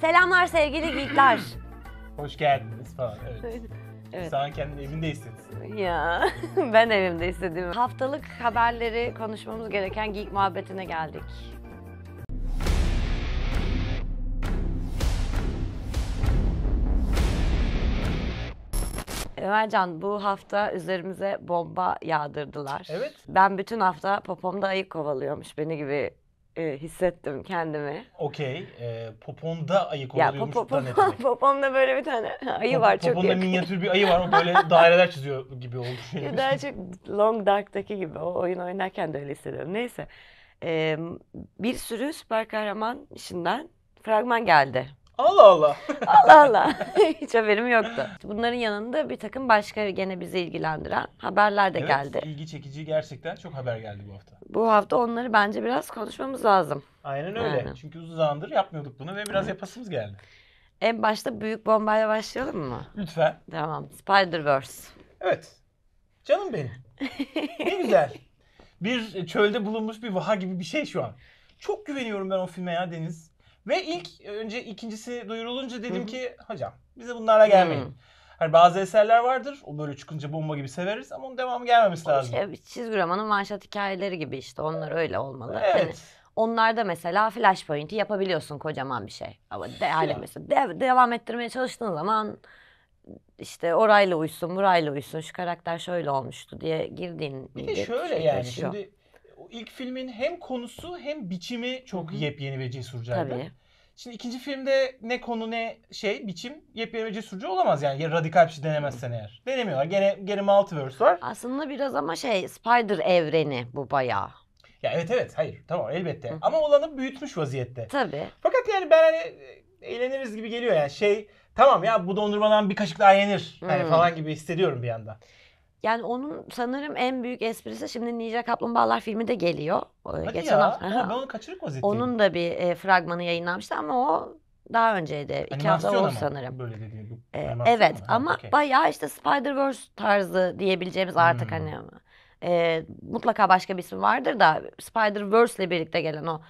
Selamlar sevgili geekler. Hoş geldiniz falan. Evet. Evet. Sen kendini evinde hissetsin. Ya ben evimde hissediyorum. Haftalık haberleri konuşmamız gereken geek muhabbetine geldik. Ömercan bu hafta üzerimize bomba yağdırdılar. Evet. Ben bütün hafta popomda ayık kovalıyormuş beni gibi e, hissettim kendimi. Okey. E, poponda ayı kovalıyormuş popo, popo, da ne Popomda böyle bir tane ayı Pop, var. Poponda çok minyatür bir ayı var. O böyle daireler çiziyor gibi oldu. Ya daha çok Long Dark'taki gibi. O oyun oynarken de öyle hissediyorum. Neyse. E, bir sürü süper kahraman işinden fragman geldi. Allah Allah. Allah Allah. Hiç haberim yoktu. Bunların yanında bir takım başka gene bizi ilgilendiren haberler de evet, geldi. ilgi çekici gerçekten çok haber geldi bu hafta. Bu hafta onları bence biraz konuşmamız lazım. Aynen öyle. Aynen. Çünkü uzun zamandır yapmıyorduk bunu ve biraz evet. yapasımız geldi. En başta büyük bombayla başlayalım mı? Lütfen. Tamam. Spider-Verse. Evet. Canım benim. ne güzel. Bir çölde bulunmuş bir vaha gibi bir şey şu an. Çok güveniyorum ben o filme ya Deniz. Ve ilk e, önce ikincisi duyurulunca dedim Hı-hı. ki hocam bize bunlara gelmeyin. Hı-hı. Hani bazı eserler vardır. O böyle çıkınca bomba gibi severiz ama onun devamı gelmemesi lazım. İşte çizgi romanın manşet hikayeleri gibi işte. Onlar öyle olmalı. Hani evet. Hani onlarda mesela flashpoint'i yapabiliyorsun kocaman bir şey. Ama değerli ya. Hani mesela dev devam ettirmeye çalıştığın zaman işte orayla uysun, burayla uysun, şu karakter şöyle olmuştu diye girdiğin. Bir de şöyle şey yani şimdi ilk filmin hem konusu hem biçimi çok Hı-hı. yepyeni ve cesurcaydı. Tabii. Şimdi ikinci filmde ne konu ne şey biçim yepyeni ve cesurcu olamaz yani. Ya radikal bir şey denemezsen eğer. Denemiyorlar. Gene, gene multiverse var. Aslında biraz ama şey Spider evreni bu bayağı. Ya evet evet hayır tamam elbette. Hı. Ama olanı büyütmüş vaziyette. Tabii. Fakat yani ben hani e, eğleniriz gibi geliyor yani şey tamam ya bu dondurmadan bir kaşık daha yenir hani falan gibi hissediyorum bir anda. Yani onun sanırım en büyük esprisi şimdi Ninja Kaplumbağalar filmi de geliyor. Hadi Geçen ya. hafta. Ha, ben onu kaçırık vaziyetteyim. Onun da bir e, fragmanı yayınlanmıştı ama o daha önceydi. İki hafta oldu sanırım. Böyle dediği bu. Ee, evet mı? ama okay. bayağı işte Spider-Verse tarzı diyebileceğimiz artık hmm. hani e, mutlaka başka bir isim vardır da Spider-Verse ile birlikte gelen o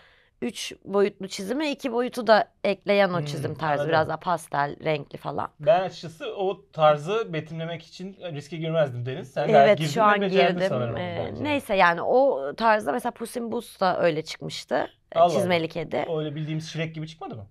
üç boyutlu çizimi iki boyutu da ekleyen o çizim hmm, tarzı. Anladım. Biraz da pastel, renkli falan. Ben açıkçası o tarzı betimlemek için riske girmezdim Deniz. Sen evet şu an girdim. ee, neyse yani o tarzda mesela Pusim Buz da öyle çıkmıştı. Ee, Allah Çizmeli kedi. Öyle bildiğimiz Şirek gibi çıkmadı mı?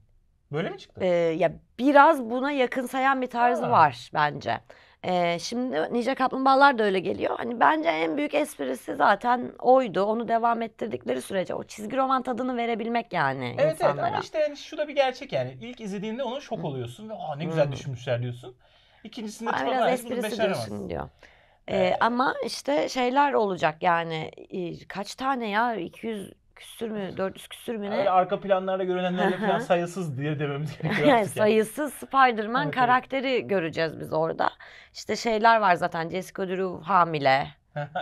Böyle mi çıktı? Ee, ya biraz buna yakın sayan bir tarzı ha. var bence. Ee, şimdi Nice Kaplumbağalar da öyle geliyor. Hani bence en büyük esprisi zaten oydu. Onu devam ettirdikleri sürece o çizgi roman tadını verebilmek yani Evet evet insanlara. ama işte yani şu da bir gerçek yani. İlk izlediğinde ona şok oluyorsun ve aa ne güzel düşünmüşler diyorsun. İkincisinde Ay, Biraz tıpkı esprisi beceremez. diyor. Ee, ama işte şeyler olacak yani kaç tane ya 200 küsür mü 400 küsür mü ne? Öyle arka planlarda görünenlerle falan sayısız diye dememiz gerekiyor. yani sayısız Spider-Man evet, karakteri evet. göreceğiz biz orada. İşte şeyler var zaten Jessica Drew hamile.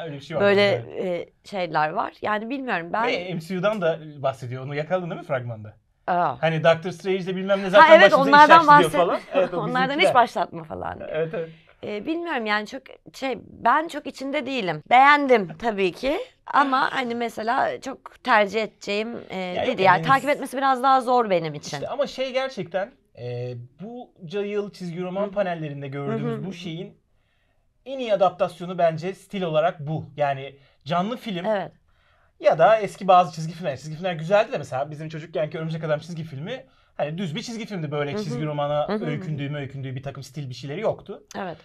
Öyle bir şey var. Böyle e, şeyler var. Yani bilmiyorum ben. Ve MCU'dan da bahsediyor. Onu yakaladın değil mi fragmanda? Aa. Hani Doctor Strange'de bilmem ne zaten ha, evet, onlardan bahsediyor falan. Evet, onlardan hiç başlatma falan. Evet evet. Ee, bilmiyorum yani çok şey ben çok içinde değilim. Beğendim tabii ki ama hani mesela çok tercih edeceğim e, Ya dedi yani hani takip etmesi biraz daha zor benim için. İşte ama şey gerçekten e, bunca yıl çizgi roman panellerinde gördüğümüz bu şeyin en iyi adaptasyonu bence stil olarak bu. Yani canlı film evet. ya da eski bazı çizgi filmler. Çizgi filmler güzeldi de mesela bizim çocukkenki Örümcek Adam çizgi filmi hani düz bir çizgi filmdi böyle çizgi romana öykündüğü öykündüğü bir takım stil bir şeyleri yoktu. Evet.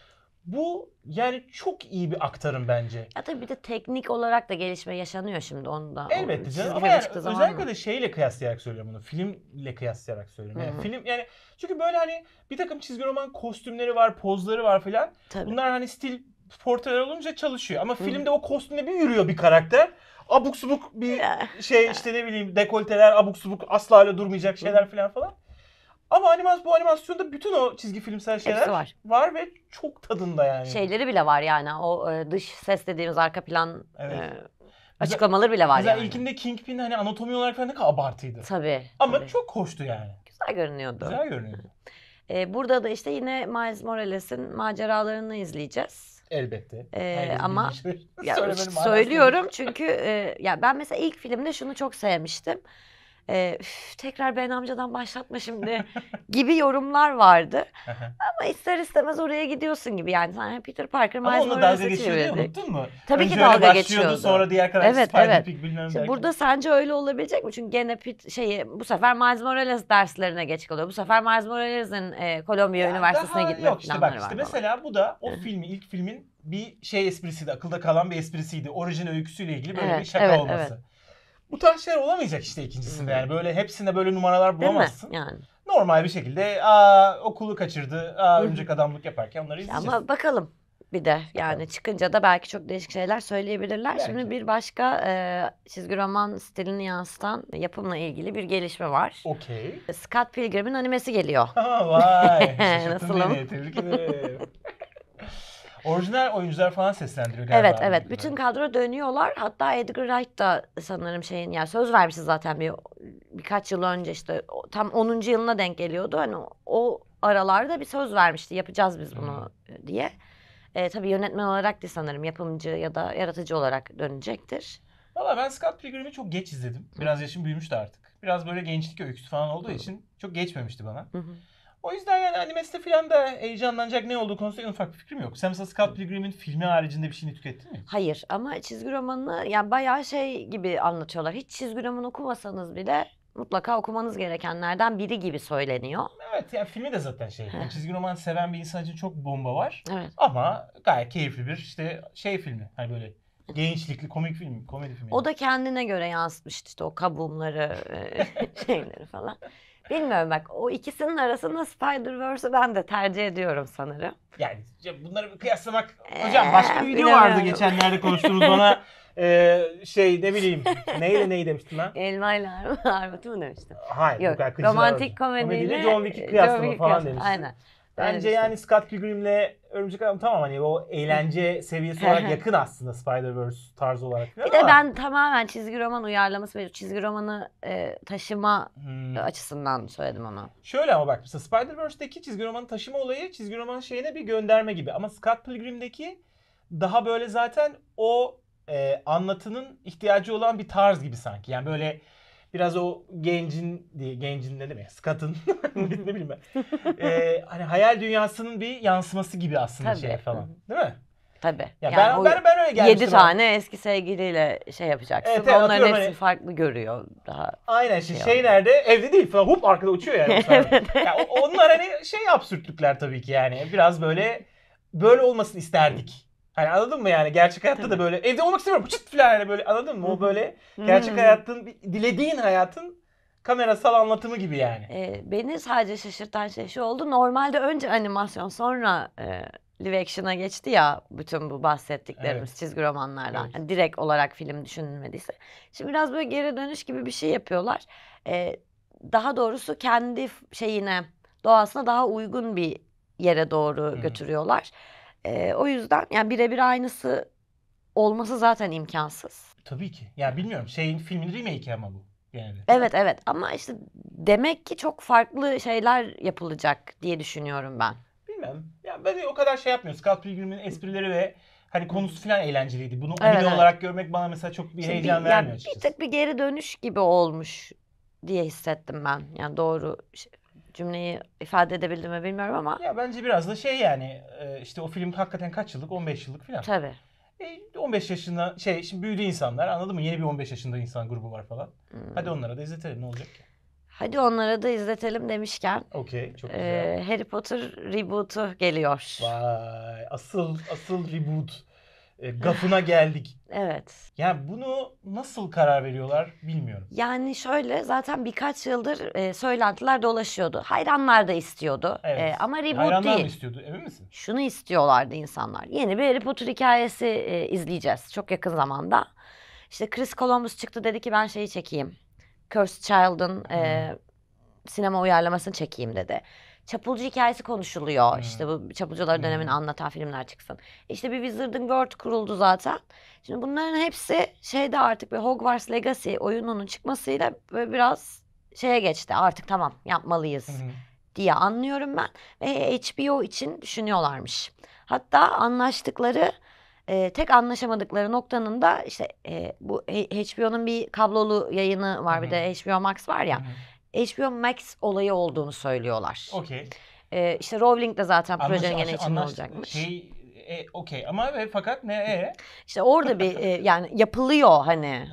Bu yani çok iyi bir aktarım bence. Ya tabii bir de teknik olarak da gelişme yaşanıyor şimdi onda. Elbette canım ama yani özellikle de şeyle kıyaslayarak söylüyorum bunu. Filmle kıyaslayarak söylüyorum. Yani film yani çünkü böyle hani bir takım çizgi roman kostümleri var, pozları var filan. Bunlar hani stil portreler olunca çalışıyor. Ama Hı-hı. filmde o kostümle bir yürüyor bir karakter. Abuk subuk bir şey işte ne bileyim dekolteler, abuk subuk asla öyle durmayacak şeyler filan falan. Ama animas bu animasyonda bütün o çizgi filmsel şeyler Hepsi var. var ve çok tadında yani. Şeyleri bile var yani o e, dış ses dediğimiz arka plan Evet. e, açıklamaları bile var Mesela yani. ilkinde Kingpin hani anatomi olarak falan ne kadar abartıydı. Tabii. Ama tabii. çok hoştu yani. güzel görünüyordu. Güzel görünüyordu. E, burada da işte yine Miles Morales'in maceralarını izleyeceğiz. Elbette. Ee, ama- Ya, söylüyorum çünkü e, ya ben mesela ilk filmde şunu çok sevmiştim e, üf, tekrar ben amcadan başlatma şimdi gibi yorumlar vardı. Ama ister istemez oraya gidiyorsun gibi yani sen Peter Parker Miles Ama onunla dalga geçiyordu unuttun mu? Tabii ki Önce öyle dalga geçiyordu. sonra diğer karakter Evet, Spider evet. Pig bilmem Şimdi burada sence öyle olabilecek mi? Çünkü gene Pit- şeyi bu sefer Miles Morales derslerine geç kalıyor. Bu sefer Miles Morales'in e, Kolombiya Ya Üniversitesi'ne daha gitme Yok işte planları bak var. işte falan. mesela bu da o filmi ilk filmin bir şey esprisiydi. Akılda kalan bir esprisiydi. Orijin öyküsüyle ilgili böyle Evet, bir şaka evet, olması. Bu tarz şeyler olamayacak işte ikincisinde yani. Hmm. Böyle hepsinde böyle numaralar bulamazsın. Değil mi? Yani. Normal bir şekilde aa, okulu kaçırdı, aa, önceki adamlık yaparken onları izleyeceğiz. Ama bakalım bir de yani evet. çıkınca da belki çok değişik şeyler söyleyebilirler. Belki. Şimdi bir başka e, çizgi roman stilini yansıtan yapımla ilgili bir gelişme var. Okey. Scott Pilgrim'in animesi geliyor. Aa vay. Nasılım? Beni, tebrik ederim. Orijinal oyuncular falan seslendiriyor galiba. Evet evet. Bütün kadro dönüyorlar. Hatta Edgar Wright da sanırım şeyin ya söz vermişti zaten bir birkaç yıl önce işte tam 10. yılına denk geliyordu. Hani o aralarda bir söz vermişti. Yapacağız biz bunu hmm. diye. E, tabii yönetmen olarak da sanırım yapımcı ya da yaratıcı olarak dönecektir. Valla ben Scott Pilgrim'i çok geç izledim. Biraz yaşım büyümüş de artık. Biraz böyle gençlik öyküsü falan olduğu için çok geçmemişti bana. Hı hı. O yüzden yani animeste falan da heyecanlanacak ne olduğu konusunda ufak bir fikrim yok. Samson Scott Pilgrim'in filmi haricinde bir şeyini tükettin mi? Hayır ama çizgi romanını yani bayağı şey gibi anlatıyorlar. Hiç çizgi roman okumasanız bile mutlaka okumanız gerekenlerden biri gibi söyleniyor. Evet yani filmi de zaten şey. çizgi roman seven bir insan için çok bomba var. Evet. Ama gayet keyifli bir işte şey filmi. Hani böyle gençlikli komik film, komedi filmi. O da kendine göre yansıtmıştı işte o kabuğumları, e, şeyleri falan. Bilmiyorum bak o ikisinin arasında Spider-Verse'ü ben de tercih ediyorum sanırım. Yani bunları bir kıyaslamak ee, hocam başka bir video vardı geçenlerde konuştuğumuz bana ee, şey ne bileyim neyle neyi demiştin lan? Elma ile armut mu demiştin? Hayır. Yok, romantik komediyle John Wick'i kıyaslama falan demiştin. Aynen. Bence yani Scott Pilgrim'le Örümcek Adam tamam hani o eğlence seviyesi olarak yakın aslında Spider-Verse tarzı olarak. Bir ama... de ben tamamen çizgi roman uyarlaması ve çizgi romanı e, taşıma hmm. açısından söyledim onu. Şöyle ama bak mesela Spider-Verse'deki çizgi romanı taşıma olayı çizgi roman şeyine bir gönderme gibi. Ama Scott Pilgrim'deki daha böyle zaten o e, anlatının ihtiyacı olan bir tarz gibi sanki. Yani böyle biraz o gencin diye gencin ne demek? Skatın ne bileyim ben. ee, hani hayal dünyasının bir yansıması gibi aslında Tabii. şey falan. Değil mi? Tabii. Ya yani ben, ben, ben öyle gelmiştim. 7 tane abi. eski sevgiliyle şey yapacaksın. Evet, evet, Onların hepsini hani... farklı görüyor daha. Aynen şey, şey, şey nerede? Evde değil falan hop arkada uçuyor yani. evet. yani onlar hani şey absürtlükler tabii ki yani. Biraz böyle böyle olmasını isterdik. Hani anladın mı yani gerçek hayatta Tabii. da böyle evde olmak istemiyorum çıt falan hani böyle anladın mı? O böyle gerçek hayatın dilediğin hayatın kamerasal anlatımı gibi yani. E, beni sadece şaşırtan şey şu oldu. Normalde önce animasyon sonra e, live action'a geçti ya bütün bu bahsettiklerimiz evet. çizgi romanlardan. Evet. Yani direkt olarak film düşünülmediyse. Şimdi biraz böyle geri dönüş gibi bir şey yapıyorlar. E, daha doğrusu kendi şeyine doğasına daha uygun bir yere doğru hmm. götürüyorlar. E, o yüzden yani birebir aynısı olması zaten imkansız. Tabii ki. Ya bilmiyorum şeyin filmin remake'i ama bu yani. Evet evet ama işte demek ki çok farklı şeyler yapılacak diye düşünüyorum ben. Bilmem. Ya ben o kadar şey yapmıyoruz. Scott Pilgrim'in esprileri ve hani konusu falan eğlenceliydi. Bunu evet, evet. olarak görmek bana mesela çok bir Şimdi heyecan bir, vermiyor yani Bir tık bir geri dönüş gibi olmuş diye hissettim ben. Yani doğru şey, cümleyi ifade edebildim mi bilmiyorum ama. Ya bence biraz da şey yani e, işte o film hakikaten kaç yıllık? 15 yıllık falan. Tabii. 15 e, yaşında şey şimdi büyüdü insanlar anladın mı? Yeni bir 15 yaşında insan grubu var falan. Hmm. Hadi onlara da izletelim ne olacak ki? Hadi onlara da izletelim demişken. Okey çok e, güzel. E, Harry Potter reboot'u geliyor. Vay asıl asıl reboot e, gafına geldik. evet. Yani bunu nasıl karar veriyorlar bilmiyorum. Yani şöyle zaten birkaç yıldır e, söylentiler dolaşıyordu. Hayranlar da istiyordu. E, evet. E, ama reboot Hayranlar değil. Hayranlar mı istiyordu emin misin? Şunu istiyorlardı insanlar. Yeni bir Harry Potter hikayesi e, izleyeceğiz çok yakın zamanda. İşte Chris Columbus çıktı dedi ki ben şeyi çekeyim. Cursed Child'ın hmm. e, sinema uyarlamasını çekeyim dedi çapulcu hikayesi konuşuluyor. Hmm. İşte bu çapulcular hmm. dönemini anlatan filmler çıksın. İşte bir Wizard World kuruldu zaten. Şimdi bunların hepsi şeyde artık bir Hogwarts Legacy oyununun çıkmasıyla böyle biraz şeye geçti. Artık tamam yapmalıyız hmm. diye anlıyorum ben. Ve HBO için düşünüyorlarmış. Hatta anlaştıkları e, tek anlaşamadıkları noktanın da işte e, bu HBO'nun bir kablolu yayını var hmm. bir de HBO Max var ya. Hmm HBO Max olayı olduğunu söylüyorlar. Okey. Ee, işte Rowling de zaten Anlaş, projenin gene içinde olacakmış. Şey, e, okey ama ve fakat ne e? İşte orada bir e, yani yapılıyor hani.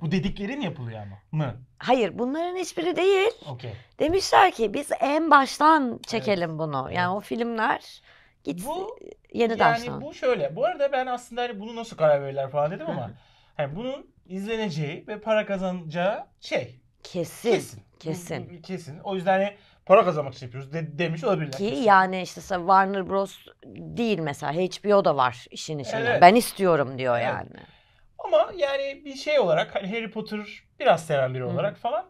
Bu dediklerin yapılıyor ama mı? Hayır bunların hiçbiri değil. Okey. Demişler ki biz en baştan çekelim evet. bunu. Yani evet. o filmler git bu, yeniden Yani sonra. bu şöyle. Bu arada ben aslında hani bunu nasıl karar verirler falan dedim ama. hani bunun izleneceği ve para kazanacağı şey Kesin. Kesin. Kesin. Kesin. O yüzden hani para kazanmak için yapıyoruz de, demiş olabilirler. Ki kesin. yani işte Warner Bros değil mesela HBO da var işin içinde. Evet. Ben istiyorum diyor evet. yani. Ama yani bir şey olarak hani Harry Potter biraz seven biri olarak Hı. falan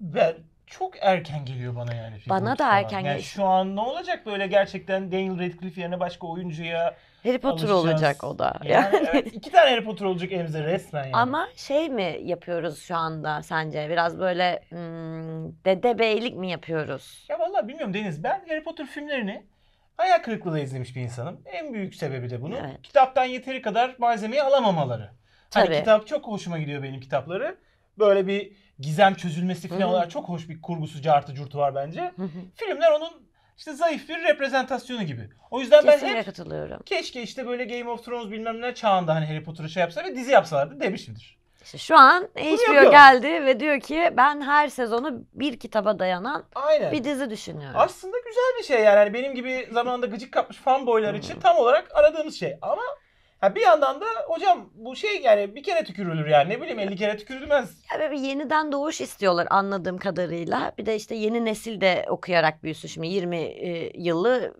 ben çok erken geliyor bana yani. Bana da falan. erken yani geliyor. Şu an ne olacak böyle gerçekten Daniel Radcliffe yerine başka oyuncuya Harry Potter alışacağız. olacak o da. Yani, yani. evet, iki tane Harry Potter olacak elimizde resmen yani. Ama şey mi yapıyoruz şu anda sence? Biraz böyle hmm, dede beylik mi yapıyoruz? Ya vallahi bilmiyorum Deniz. Ben Harry Potter filmlerini ayak kırıklığıyla izlemiş bir insanım. En büyük sebebi de bunu. Evet. Kitaptan yeteri kadar malzemeyi alamamaları. Hani Tabii. Hani kitap çok hoşuma gidiyor benim kitapları. Böyle bir gizem çözülmesi falan hı çok hoş bir kurgusu, cartı curtu var bence. Filmler onun işte zayıf bir reprezentasyonu gibi. O yüzden Kesinlikle ben hep katılıyorum. keşke işte böyle Game of Thrones bilmem ne çağında hani Harry Potter'ı şey yapsa ve dizi yapsalardı demişimdir. İşte şu an HBO geldi ve diyor ki ben her sezonu bir kitaba dayanan Aynen. bir dizi düşünüyorum. Aslında güzel bir şey yani. yani benim gibi zamanında gıcık kapmış fanboylar için tam olarak aradığımız şey. Ama Ha bir yandan da hocam bu şey yani bir kere tükürülür yani ne bileyim 50 kere tükürülmez. Ya bir yeniden doğuş istiyorlar anladığım kadarıyla. Bir de işte yeni nesil de okuyarak büyüsün şimdi 20 e, yıllı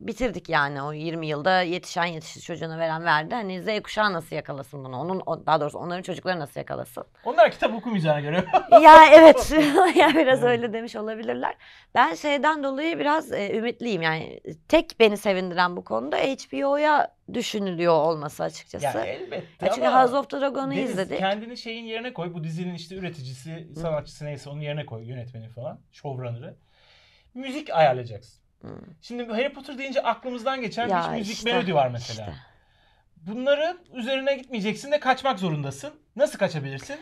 bitirdik yani o 20 yılda yetişen yetişir çocuğuna veren verdi. Hani Z kuşağı nasıl yakalasın bunu? Onun daha doğrusu onların çocukları nasıl yakalasın? Onlar kitap okumayacağına göre. ya evet. ya biraz evet. öyle demiş olabilirler. Ben şeyden dolayı biraz e, ümitliyim. Yani tek beni sevindiren bu konuda HBO'ya düşünülüyor olması açıkçası. Ya elbette ya e, Çünkü House of Dragon'u izledik. Kendini şeyin yerine koy. Bu dizinin işte üreticisi, sanatçısı neyse onun yerine koy. Yönetmeni falan. Showrunner'ı. Müzik ayarlayacaksın. Şimdi Harry Potter deyince aklımızdan geçen ya bir müzik işte, melodi var mesela. Işte. Bunları üzerine gitmeyeceksin de kaçmak zorundasın. Nasıl kaçabilirsin?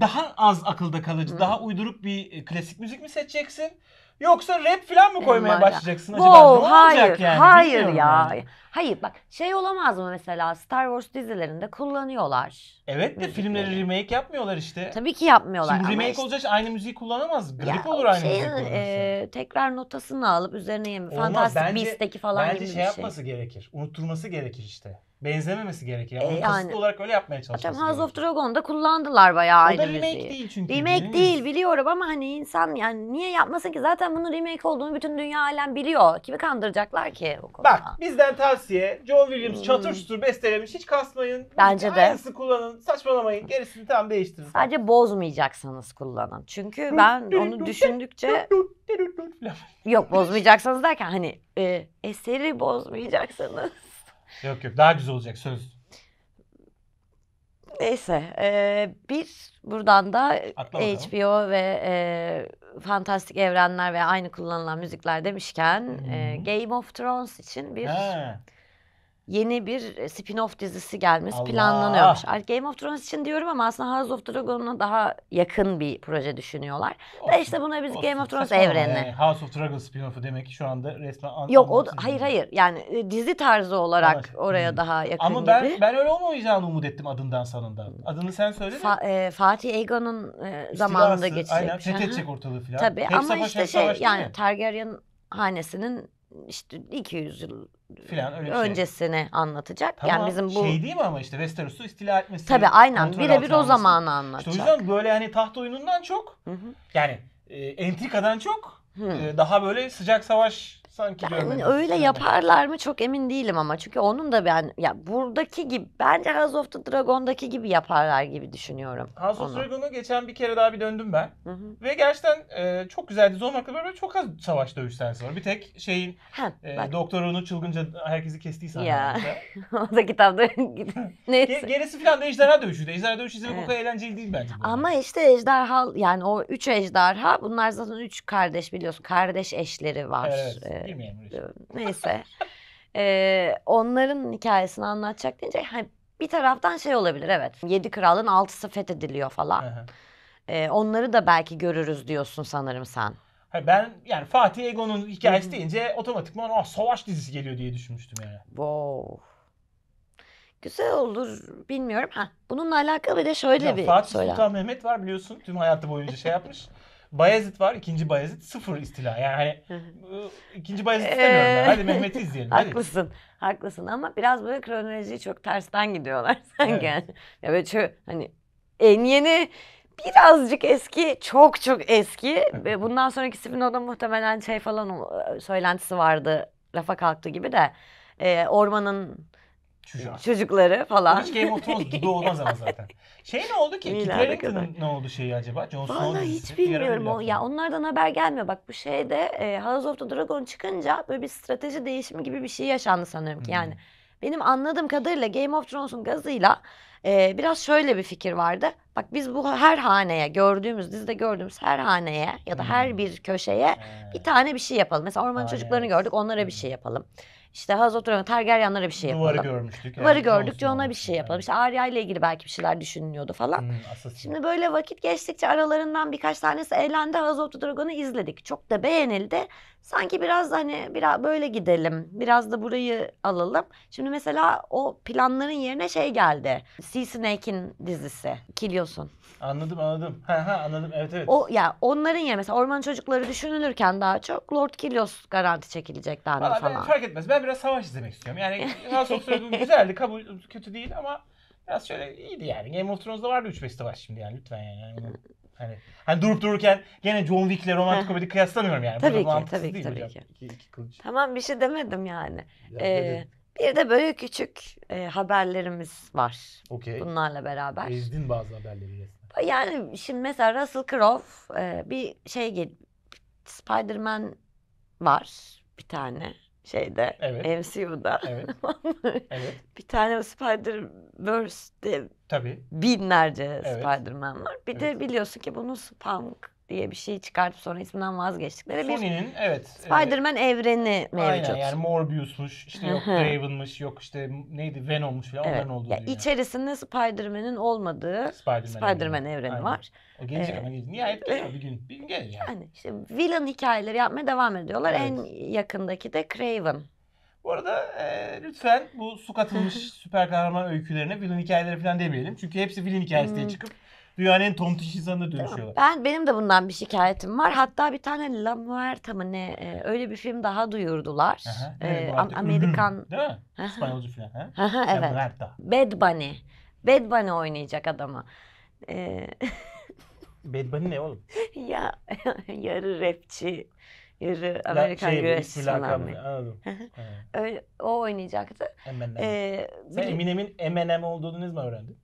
Daha az akılda kalıcı, Hı. daha uyduruk bir e, klasik müzik mi seçeceksin? Yoksa rap falan mı koymaya Envai. başlayacaksın acaba? Wow, ne hayır, olacak yani? Hayır ya. Yani. Hayır bak şey olamaz mı mesela Star Wars dizilerinde kullanıyorlar. Evet de filmleri remake yapmıyorlar işte. Tabii ki yapmıyorlar. Şimdi remake işte, olacak aynı müziği kullanamaz. Garip olur aynı şey, müziği e, tekrar notasını alıp üzerine yeme. Fantastic Beasts'teki falan bence gibi şey bir şey. Bence şey yapması gerekir. Unutturması gerekir işte benzememesi gerekiyor. Ee, Onu yani, kasıtlı olarak öyle yapmaya çalışması Hocam House of Dragon'da kullandılar bayağı aynı O da remake müziği. değil çünkü. Remake değil, değil biliyorum ama hani insan yani niye yapmasın ki? Zaten bunun remake olduğunu bütün dünya alem biliyor. Kimi kandıracaklar ki bu konuda? Bak bizden tavsiye John Williams hmm. çatır çutur bestelemiş hiç kasmayın. Bence de. Aynısı kullanın saçmalamayın gerisini tam değiştirin. Sadece bozmayacaksanız kullanın. Çünkü ben onu düşündükçe Yok bozmayacaksanız derken hani e, eseri bozmayacaksınız. Yok yok daha güzel olacak söz. Neyse e, bir buradan da Atla HBO ve e, fantastik evrenler ve aynı kullanılan müzikler demişken e, Game of Thrones için bir He yeni bir e, spin-off dizisi gelmesi Allah. planlanıyormuş. Game of Thrones için diyorum ama aslında House of Dragon'a daha yakın bir proje düşünüyorlar. Olsun, işte buna biz olsun. Game of Thrones Saçma evreni. Yani. House of Dragon spin-off'u demek ki şu anda resmen Yok o da, hayır hayır. Yani e, dizi tarzı olarak Anlaştık. oraya hmm. daha yakın ama gibi. Ama ben ben öyle olmayacağını umut ettim adından sanından. Adını sen söyle Fa- e, Fatih Egon'un e, zamanında geçecek. Aynen fethedecek ortalığı falan. Tabii Hep ama işte şey yani Targaryen hanesinin işte 200 yıl filan öyle bir şey. öncesini anlatacak. Tamam, yani bizim bu şey değil mi ama işte Westeros'u istila etmesi. Tabii aynen birebir o zamanı anlatacak. İşte o yüzden böyle hani taht oyunundan çok hı hı. yani e, entrikadan çok hı. E, daha böyle sıcak savaş Sanki Yani görmedim. öyle Yani. yaparlar mı çok emin değilim ama çünkü onun da ben ya buradaki gibi bence House of the Dragon'daki gibi yaparlar gibi düşünüyorum House of onu. Dragon'u geçen bir kere daha bir döndüm ben. Hı hı. Ve gerçekten e, çok güzel dizi olmakla beraber çok az savaş dövüş sahnesi var. Bir tek şeyin Ha e, bak doktorunu çılgınca herkesi kestiği sahne. Ya. o da kitapta neyse. gerisi falan da ejderha de Ejderha dövüşü izlemek o kadar eğlenceli değil bence. Ama işte ejderha yani o üç ejderha bunlar zaten üç kardeş biliyorsun kardeş eşleri var. Evet. Ee, Bilmeyelim. Neyse. ee, onların hikayesini anlatacak deyince hani bir taraftan şey olabilir evet. Yedi kralın altısı fethediliyor falan. Ee, onları da belki görürüz diyorsun sanırım sen. Hayır, ben yani Fatih Egon'un hikayesi Hı-hı. deyince otomatikman ah, savaş dizisi geliyor diye düşünmüştüm yani. Wow. Güzel olur bilmiyorum. Ha, bununla alakalı bir de şöyle ya, bir Fatih söyle. Sultan Mehmet var biliyorsun. Tüm hayatı boyunca şey yapmış. Bayezid var. ikinci Bayezid sıfır istila. Yani hani ikinci Bayezid ee, istemiyorum ben. Hadi Mehmet'i izleyelim. Hadi. haklısın. Haklısın ama biraz böyle kronolojiyi çok tersten gidiyorlar sanki. Evet. Yani. Ya böyle çok, hani en yeni birazcık eski, çok çok eski. Ve bundan sonraki Spinoza muhtemelen şey falan e, söylentisi vardı. Rafa kalktı gibi de. E, ormanın Çocuğa. Çocukları falan. Hiç Game of Thrones gibi olmaz ama zaten. Şey ne oldu ki? Kit Harington'ın ne oldu şeyi acaba? Jon Snow Vallahi hiç bilmiyorum. O, ya onlardan haber gelmiyor. Bak bu şeyde e, House of the Dragon çıkınca böyle bir strateji değişimi gibi bir şey yaşandı sanırım ki. Yani hmm. benim anladığım kadarıyla Game of Thrones'un gazıyla e, biraz şöyle bir fikir vardı. Bak biz bu her haneye gördüğümüz dizide gördüğümüz her haneye ya da her hmm. bir köşeye bir tane bir şey yapalım. Mesela orman çocuklarını gördük onlara bir hmm. şey yapalım. İşte Hazotra Targaryenlara bir şey yapalım. Duvarı görmüştük. Duvarı yani, gördükçe olsun, ona bir şey, şey yapalım. İşte Arya ile ilgili belki bir şeyler düşünülüyordu falan. Hmm, Şimdi böyle vakit geçtikçe aralarından birkaç tanesi eğlendi. House of the Dragon'u izledik. Çok da beğenildi. Sanki biraz hani biraz böyle gidelim. Biraz da burayı alalım. Şimdi mesela o planların yerine şey geldi. Sea Snake'in dizisi. Kiliyorsun. Anladım anladım. Ha ha anladım evet evet. O ya onların ya mesela orman çocukları düşünülürken daha çok Lord Kilios garanti çekilecek daha falan. ben falan. fark etmez. Ben biraz savaş izlemek istiyorum. Yani House of Dragon güzeldi. Kabul kötü değil ama biraz şöyle iyiydi yani. Game of Thrones'da vardı 3-5 savaş şimdi yani lütfen yani. yani bunu- hani, hani durup dururken gene John Wick'le romantik komedi kıyaslamıyorum yani. Bu da Tabii ki, tabii ki, tabii hocam? ki. İki, iki Tamam bir şey demedim yani. Ee, bir de böyle küçük e, haberlerimiz var Okey. bunlarla beraber. Ezdin bazı haberleri. Yani şimdi mesela Russell Crowe e, bir şey gel Spider-Man var bir tane şeyde evet. MCU'da. Evet. evet. bir tane Spider-Verse'de Tabii. binlerce evet. Spider-Man var. Bir evet. de biliyorsun ki bunu Spunk diye bir şey çıkartıp sonra isminden vazgeçtikleri bir Sony'nin evet. Spider-Man evreni e, mevcut. Aynen yani Morbius'muş, işte yok Hı Raven'mış, yok işte neydi Venom'muş falan Evet. onların olduğu Ya dünya. içerisinde Spider-Man'in olmadığı Spider-Man, Spider-Man evreni Aynen. var. O gelecek Ee, ama gelecek. Nihayet gelir bir gün. Bir gün gelir yani. Yani işte villain hikayeleri yapmaya devam ediyorlar. Evet. En yakındaki de Craven. Bu arada e, lütfen bu su katılmış süper kahraman öykülerine villain hikayeleri falan demeyelim. Çünkü hepsi villain hikayesi diye hmm. çıkıp Dünyanın en tontiş insanına dönüşüyorlar. Ben benim de bundan bir şikayetim var. Hatta bir tane La Muerta mı ne e, öyle bir film daha duyurdular. Aha, evet, bu artık- Amerikan Değil mi? Aha. falan. Ha? Aha, La evet. Muerta. Bad Bunny. Bad Bunny oynayacak adamı. E, Bad Bunny ne oğlum? ya yarı rapçi, yarı Amerikan şey bu, güreşçisi ismi falan. lakabı. Anladım. Öyle, o oynayacaktı. Eminem. Ee, Sen bili- Eminem'in Eminem olduğunu ne zaman öğrendin?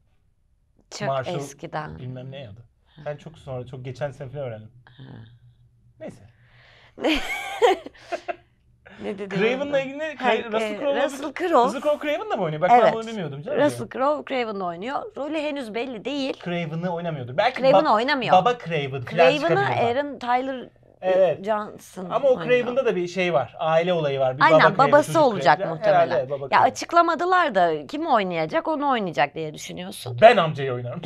Çok Marshall, eskiden. Bilmem ne adı. Ben çok sonra, çok geçen sene falan öğrendim. Neyse. ne dedi? Craven'la ilgili ne? Russell e, Crowe. Russell Crowe. Russell Crowe Craven'la mı oynuyor? Bak ben bunu bilmiyordum canım. Russell Crowe Craven oynuyor. Rolü henüz belli değil. Craven'ı oynamıyordu. Belki Craven oynamıyor. Baba Craven. falan Craven'ı Aaron Tyler Evet. Ee, Johnson. Ama o Craven'da da bir şey var. Aile olayı var. Bir Aynen baba Craven, babası olacak Craven. muhtemelen. Herhalde, baba ya açıklamadılar da kim oynayacak onu oynayacak diye düşünüyorsun. Ben amcayı oynarım.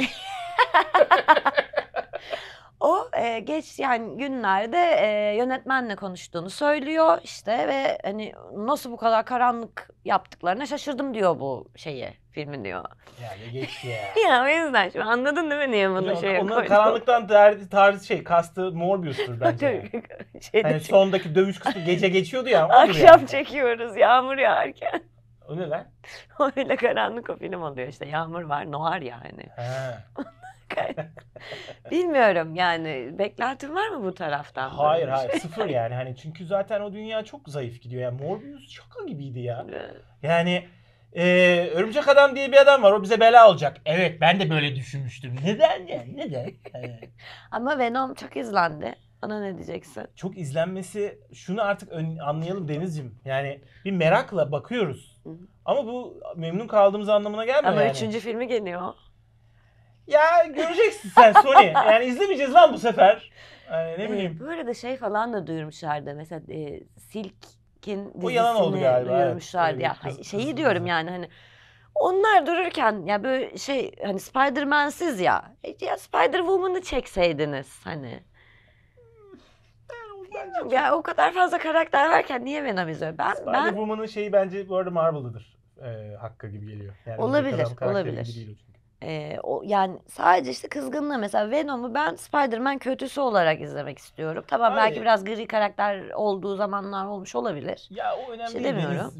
o e, geç yani günlerde e, yönetmenle konuştuğunu söylüyor işte ve hani nasıl bu kadar karanlık yaptıklarına şaşırdım diyor bu şeyi filmi diyor. Ya geç ya. ya o yüzden şimdi anladın değil mi niye bunu Hocam, şey Onların karanlıktan derdi, tarzı şey kastı Morbius'tur bence. yani. Şey hani sondaki dövüş kısmı gece geçiyordu ya. Akşam yani. çekiyoruz yağmur yağarken. O ne lan? Öyle karanlık o film oluyor işte. Yağmur var, noir yani. Ha. Bilmiyorum yani beklentin var mı bu taraftan? Hayır hayır şey? sıfır yani hani çünkü zaten o dünya çok zayıf gidiyor. Yani Morbius şaka gibiydi ya. Yani ee, Örümcek Adam diye bir adam var. O bize bela olacak. Evet ben de böyle düşünmüştüm. Neden yani? Neden? Hani Ama Venom çok izlendi. Ona ne diyeceksin? Çok izlenmesi şunu artık ön, anlayalım Deniz'cim. Yani bir merakla bakıyoruz. Ama bu memnun kaldığımız anlamına gelmiyor Ama yani. üçüncü filmi geliyor. Ya göreceksin sen Sony. Yani izlemeyeceğiz lan bu sefer. Yani ne ee, bileyim. Ee, böyle de şey falan da duyurmuşlardı. Mesela e, Silk Kin o yalan oldu galiba. Duyurmuşlardı evet, ya. Şeyi diyorum yani hani onlar dururken ya böyle şey hani Spider-Man'siz ya. E, ya Spider-Woman'ı çekseydiniz hani. ya o kadar fazla karakter varken niye Venom izliyor? Ben, Spider-Woman'ın ben... şeyi bence bu arada Marvel'dadır. E, hakkı gibi geliyor. Yani olabilir, olabilir. çünkü. Ee, o, yani sadece işte kızgınlığı mesela Venom'u ben Spider-Man kötüsü olarak izlemek istiyorum. Tamam Hayır. belki biraz gri karakter olduğu zamanlar olmuş olabilir. Ya o önemli şey değil.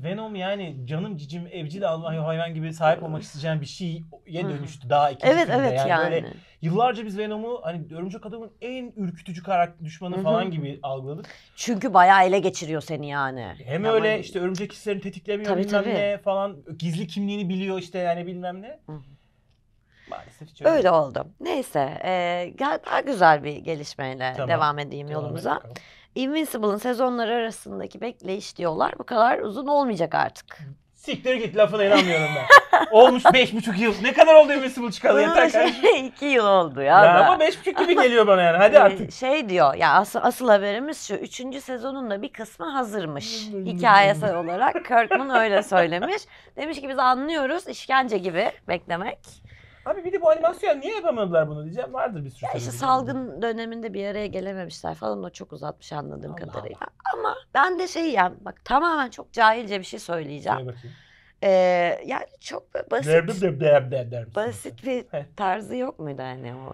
Venom yani canım cicim evcil Almanya hayvan gibi sahip olmak isteyeceğim bir şeye dönüştü daha ikinci evet, Evet yani, yani. Böyle yıllarca biz Venom'u hani Örümcek Adam'ın en ürkütücü karakter düşmanı Hı-hı. falan gibi algıladık. Çünkü bayağı ele geçiriyor seni yani. Hem yani öyle işte örümcek hislerini tetiklemiyor tabii, bilmem tabii. ne falan gizli kimliğini biliyor işte yani bilmem ne. Hı-hı. Maalesef çok Öyle oldu. Neyse e, daha güzel bir gelişmeyle Tamam. devam edeyim yolumuza. bakalım. Invincible'ın sezonları arasındaki bekleyiş diyorlar bu kadar uzun olmayacak artık. Siktir git lafına inanmıyorum ben. Olmuş beş buçuk yıl. Ne kadar oldu Invincible çıkalı Bunun yeter şey, kardeşim. şey, yıl oldu ya. Ya ama beş buçuk gibi geliyor bana yani. Hadi ee, artık. Şey diyor ya asıl, asıl haberimiz şu. Üçüncü sezonun da bir kısmı hazırmış. Hikayesel olarak Kirkman öyle söylemiş. Demiş ki biz anlıyoruz işkence gibi beklemek. Abi bir de bu animasyon niye yapamadılar bunu diyeceğim. Vardır bir sürü. Ya işte salgın döneminde bir araya gelememişler falan o çok uzatmış anladığım Allah kadarıyla. Allah. Ama ben de şey yani bak tamamen çok cahilce bir şey söyleyeceğim. Söyle bakayım. Ee, yani çok basit der, der, der, der, basit bir tarzı yok muydu hani o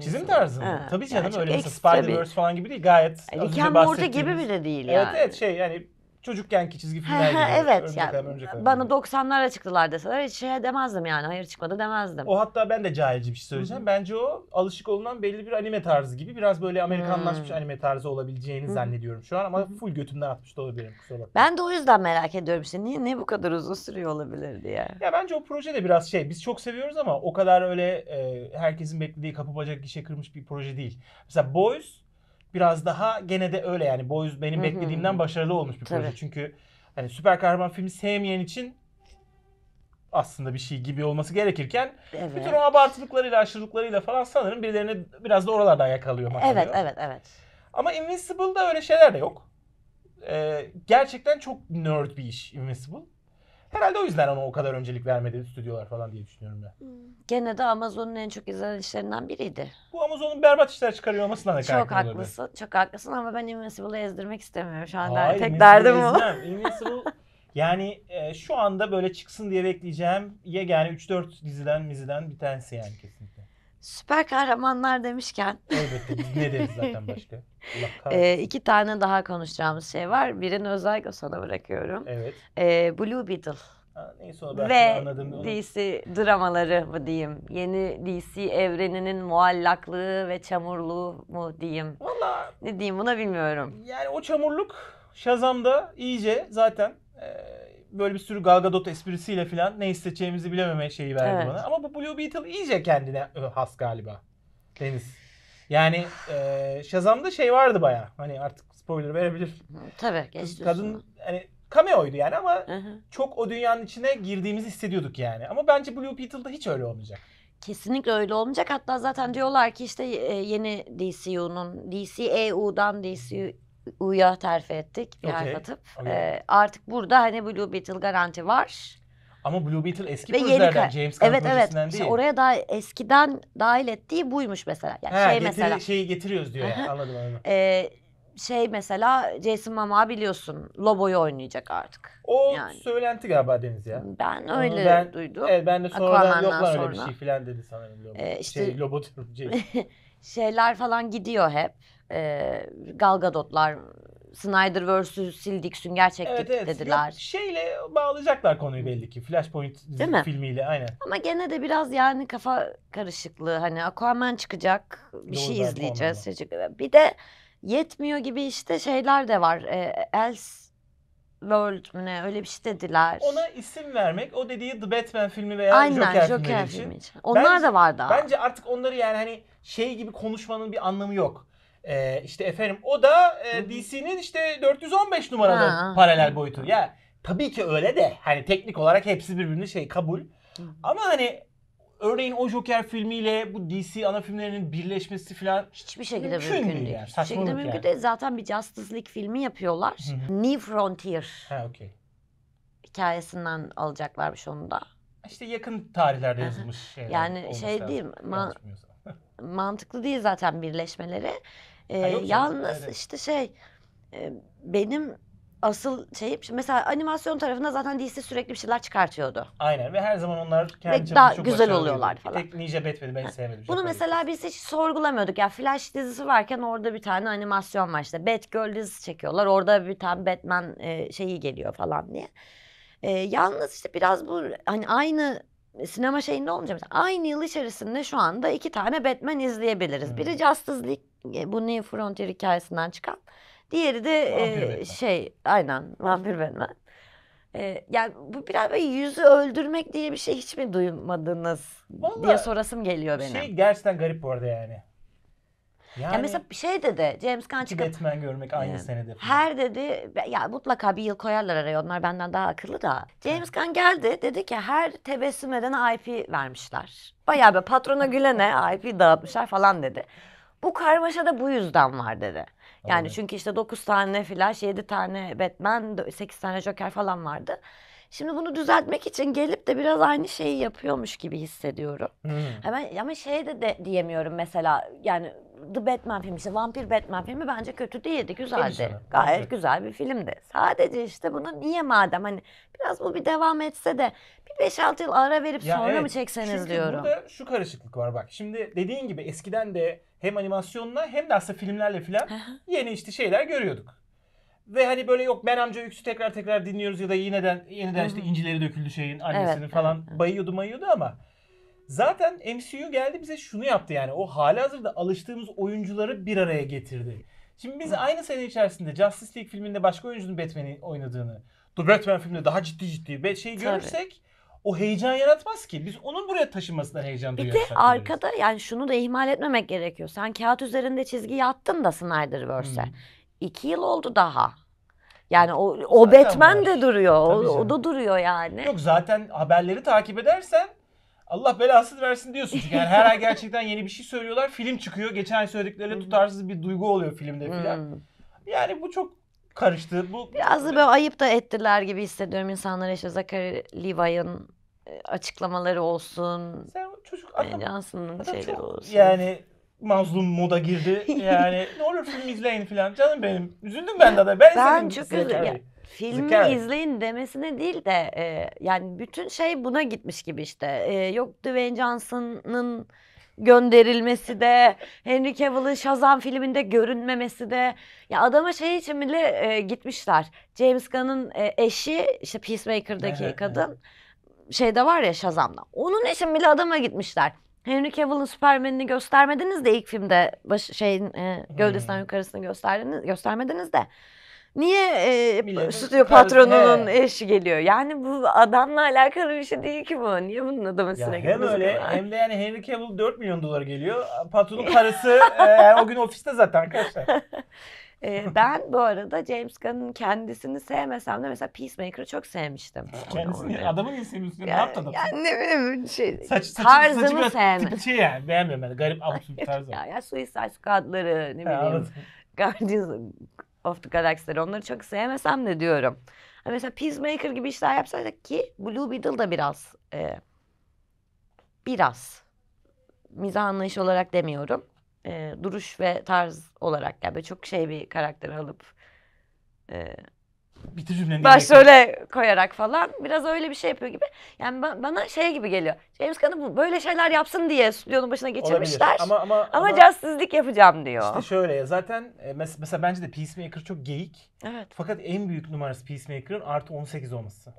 çizim tarzı mı? tabii canım yani öyle Spider-Verse falan gibi değil gayet Rick and Morty gibi bile değil evet, yani. Evet evet şey yani Çocukkenki çizgi filmler evet. Örümcek yani, adam, Bana 90'lara çıktılar deseler hiç şey demezdim yani. Hayır çıkmadı demezdim. O hatta ben de cahilce bir şey söyleyeceğim. Hı-hı. Bence o alışık olunan belli bir anime tarzı gibi. Biraz böyle Amerikanlaşmış Hı-hı. Hmm. anime tarzı olabileceğini Hı-hı. zannediyorum şu an. Ama Hı-hı. full götümden atmış da olabilirim. Kusura Ben de o yüzden merak ediyorum işte. Niye, niye bu kadar uzun sürüyor olabilir diye. Ya bence o proje de biraz şey. Biz çok seviyoruz ama o kadar öyle e, herkesin beklediği kapı bacak gişe kırmış bir proje değil. Mesela Boys biraz daha gene de öyle yani Boys benim Hı-hı. beklediğimden başarılı olmuş bir Tabii. proje. Çünkü hani süper kahraman filmi sevmeyen için aslında bir şey gibi olması gerekirken evet. bütün o abartılıklarıyla aşırılıklarıyla falan sanırım birilerini biraz da oralardan yakalıyor. Makalıyor. Evet evet evet. Ama Invincible'da öyle şeyler de yok. Ee, gerçekten çok nerd bir iş Invincible. Herhalde o yüzden ona o kadar öncelik vermedi stüdyolar falan diye düşünüyorum ben. Hmm. Gene de Amazon'un en çok izlenen işlerinden biriydi. Bu Amazon'un berbat işler çıkarıyor olmasına ne kadar Çok haklı olabilir. haklısın, çok haklısın ama ben Invincible'ı ezdirmek istemiyorum şu anda. Hayır, Tek Invincible'ı derdim o. izlemem. Invincible yani e, şu anda böyle çıksın diye bekleyeceğim yegane 3-4 diziden miziden bir tanesi yani kesin. Süper kahramanlar demişken. Elbette ne deriz zaten başka? e, iki tane daha konuşacağımız şey var. Birini özellikle sana bırakıyorum. Evet. E, Blue Beetle. Ha, neyse Ve DC dramaları mı diyeyim? Yeni DC evreninin muallaklığı ve çamurluğu mu diyeyim? Valla. Ne diyeyim buna bilmiyorum. Yani o çamurluk Shazam'da iyice zaten e, böyle bir sürü Gal Gadot esprisiyle falan ne isteyeceğimizi bilememe şeyi verdi evet. bana. Ama bu Blue Beetle iyice kendine e, has galiba. Deniz. Yani e, Shazam'da şey vardı baya. Hani artık spoiler verebilir. Tabii geç Kadın hani cameo'ydu yani ama Hı-hı. çok o dünyanın içine girdiğimizi hissediyorduk yani. Ama bence Blue Beetle'da hiç öyle olmayacak. Kesinlikle öyle olmayacak. Hatta zaten diyorlar ki işte e, yeni DCU'nun, DCEU'dan DCU U'ya terfi ettik bir okay. atıp. Okay. Ee, artık burada hani Blue Beetle garanti var. Ama Blue Beetle eski Ve projelerden, yeni, James Gunn evet, projesinden evet. değil. İşte oraya daha eskiden dahil ettiği buymuş mesela. Yani ha, şey getir, mesela. Şeyi getiriyoruz diyor yani. anladım anladım. Ee, şey mesela Jason Momoa biliyorsun Lobo'yu oynayacak artık. O yani. söylenti galiba Deniz ya. Ben öyle ben, duydum. Evet ben de sonradan yok lan sonra. öyle bir şey filan dedi sanırım Lobo. Ee, işte, şey Lobo diyorum Jason. şeyler falan gidiyor hep e, Gal Gadot'lar Snyder vs. Sildik Süngerçek evet, evet. dediler. Yok, şeyle bağlayacaklar konuyu belli ki. Flashpoint Değil mi? filmiyle aynen. Ama gene de biraz yani kafa karışıklığı. Hani Aquaman çıkacak. Bir Doğru, şey izleyeceğiz. Anladım. Bir de yetmiyor gibi işte şeyler de var. E, Else World mü ne öyle bir şey dediler. Ona isim vermek o dediği The Batman filmi veya Aynen, Joker, Joker filmi için. Filmi için. Onlar bence, da vardı. Bence artık onları yani hani şey gibi konuşmanın bir anlamı yok. Ee, işte efendim o da e, DC'nin işte 415 numaralı Ha. paralel boyutu. Ya tabii ki öyle de hani teknik olarak hepsi birbirini şey kabul. Ama hani örneğin o Joker filmiyle bu DC ana filmlerinin birleşmesi falan Hiçbir şekilde Mümkün mümkün, değil değil. yani, Hiçbir şekilde mümkün yani. değil. Zaten bir Justice League filmi yapıyorlar. New Frontier ha okey. hikayesinden alacaklarmış onu da. İşte yakın tarihlerde yazılmış şeyler. Yani şey lazım. değil mi? Ma- Mantıklı değil zaten birleşmeleri. E, yalnız evet. işte şey e, benim asıl şeyim mesela animasyon tarafında zaten DC sürekli bir şeyler çıkartıyordu. Aynen ve her zaman onlar kendi daha çok güzel oluyorlar falan. Tek Ninja Batman'i ben sevmedim. Bunu mesela biz hiç sorgulamıyorduk. Ya Flash dizisi varken orada bir tane animasyon var işte. Batgirl dizisi çekiyorlar. Orada bir tane Batman e, şeyi geliyor falan diye. E, yalnız işte biraz bu hani aynı sinema şeyinde olmayacak. Aynı yıl içerisinde şu anda iki tane Batman izleyebiliriz. Hmm. Biri Justice League e, bu New Frontier hikayesinden çıkan. Diğeri de e, şey aynen Vampir Batman. E, yani bu biraz böyle yüzü öldürmek diye bir şey hiç mi duymadınız Vallahi diye sorasım geliyor benim. Şey gerçekten garip bu arada yani. Yani, ya mesela şey dedi James Gunn çıkıp Batman görmek aynı e, ee, senede. Falan. Her dedi ya mutlaka bir yıl koyarlar araya onlar benden daha akıllı da. James Gunn geldi dedi ki her tebessüm edene IP vermişler. Bayağı bir patrona gülene IP dağıtmışlar falan dedi. Bu karmaşa da bu yüzden var dedi. Yani evet. çünkü işte 9 tane filan 7 tane Batman, 8 tane Joker falan vardı. Şimdi bunu düzeltmek için gelip de biraz aynı şeyi yapıyormuş gibi hissediyorum. Hmm. Hemen ama şey de, de diyemiyorum mesela yani The Batman filmi işte Vampir Batman filmi bence kötü değildi, güzeldi. Güzel, Gayet bence. güzel bir filmdi. Sadece işte bunu niye madem hani biraz bu bir devam etse de bir 5-6 yıl ara verip ya sonra evet. mı çekseniz Çünkü diyorum. Burada şu karışıklık var bak. Şimdi dediğin gibi eskiden de hem animasyonla hem de aslında filmlerle filan yeni işte şeyler görüyorduk. Ve hani böyle yok ben amca yüksü tekrar tekrar dinliyoruz ya da yeniden yeniden işte incileri döküldü şeyin annesinin Evet, falan bayıyordu mayıyordu ama zaten MCU geldi bize şunu yaptı yani o hazırda alıştığımız oyuncuları bir araya getirdi. Şimdi biz aynı sene içerisinde Justice League filminde başka oyuncunun Batman'i oynadığını, The Batman filminde daha ciddi ciddi bir şey Tabii. görürsek o heyecan yaratmaz ki. Biz onun buraya taşınmasına heyecan Bir de arkada yani şunu da ihmal etmemek gerekiyor. Sen kağıt üzerinde çizgi yattın da Snyderverse'e. İki yıl oldu daha. Yani o, o Batman var. de duruyor. O, o da duruyor yani. Yok zaten haberleri takip edersen Allah belasını versin diyorsun. Çünkü yani her ay gerçekten yeni bir şey söylüyorlar. Film çıkıyor. Geçen ay söyledikleriyle tutarsız bir duygu oluyor filmde filan. Hmm. Yani bu çok karıştı. Bu Biraz da böyle ayıp da ettiler gibi hissediyorum insanlar işte Zachary Levi'nin e, açıklamaları olsun. Sen çocuk e, adam, Johnson'ın adam çok olsun. yani mazlum moda girdi. Yani ne olur film izleyin falan. Canım benim. Üzüldüm ben de. Ben, ben çok üzüldüm. Filmi Zikar. izleyin demesine değil de e, yani bütün şey buna gitmiş gibi işte. E, yok Dwayne Johnson'ın gönderilmesi de Henry Cavill'ın Shazam filminde görünmemesi de ya adama şey için bile e, gitmişler. James Gunn'ın e, eşi işte Peacemaker'daki evet, kadın evet. şeyde var ya Shazam'da. Onun için bile adama gitmişler. Henry Cavill'ın Superman'ini göstermediniz de ilk filmde baş, şeyin e, gövdesinden hmm. yukarısını gösterdiniz, göstermediniz de. Niye e, stüdyo patronunun He. eşi geliyor? Yani bu adamla alakalı bir şey değil ki bu. Niye bunun adamın üstüne Hem öyle kadar? hem de yani Henry Cavill 4 milyon dolar geliyor. Patronun karısı e, yani o gün ofiste zaten arkadaşlar. Ee, ben bu arada James Gunn'ın kendisini sevmesem de mesela Peacemaker'ı çok sevmiştim. Kendisini, adamı niye sevmiyorsun? Ne yaptı adam? Yani ne bileyim şey, saç, saçı, tarzını saçı biraz sevmedim. Tipi şey yani beğenmiyorum yani garip absürt tarzı. ya, ya Suicide Squad'ları ne bileyim. Guardians of the Galaxy'leri onları çok sevmesem de diyorum. Hani mesela Peacemaker gibi işler yapsaydık ki Blue Beetle da biraz e, biraz mizah anlayışı olarak demiyorum e, duruş ve tarz olarak yani çok şey bir karakter alıp e, Bitir cümleni. Başrole koyarak falan biraz öyle bir şey yapıyor gibi. Yani ba- bana şey gibi geliyor. James Gunn'ı böyle şeyler yapsın diye stüdyonun başına geçirmişler. Ama ama ama, ama cazsizlik yapacağım diyor. İşte şöyle zaten e, mes- mesela bence de Peacemaker çok geyik. Evet. Fakat en büyük numarası Peacemaker'ın artı 18 olması.